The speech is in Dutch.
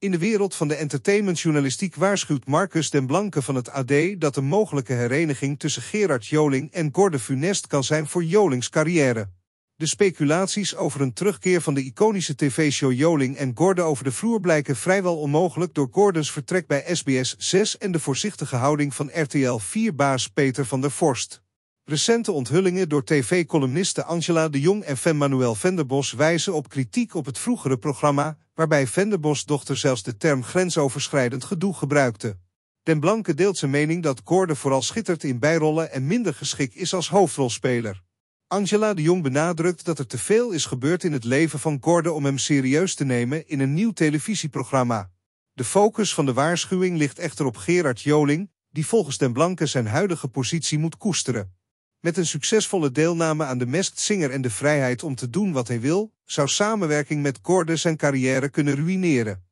In de wereld van de entertainmentjournalistiek waarschuwt Marcus den Blanke van het AD dat een mogelijke hereniging tussen Gerard Joling en Gordon Funest kan zijn voor Jolings carrière. De speculaties over een terugkeer van de iconische tv-show Joling en Gordon over de vloer blijken vrijwel onmogelijk door Gordons vertrek bij SBS 6 en de voorzichtige houding van RTL 4-baas Peter van der Vorst. Recente onthullingen door tv-columnisten Angela de Jong en Femmanuel manuel Venderbos wijzen op kritiek op het vroegere programma, waarbij Venderbos' dochter zelfs de term grensoverschrijdend gedoe gebruikte. Den Blanke deelt zijn mening dat Gordon vooral schittert in bijrollen en minder geschikt is als hoofdrolspeler. Angela de Jong benadrukt dat er te veel is gebeurd in het leven van Gordon om hem serieus te nemen in een nieuw televisieprogramma. De focus van de waarschuwing ligt echter op Gerard Joling, die volgens Den Blanke zijn huidige positie moet koesteren. Met een succesvolle deelname aan de Mest Singer en de vrijheid om te doen wat hij wil, zou samenwerking met Gorde zijn carrière kunnen ruïneren.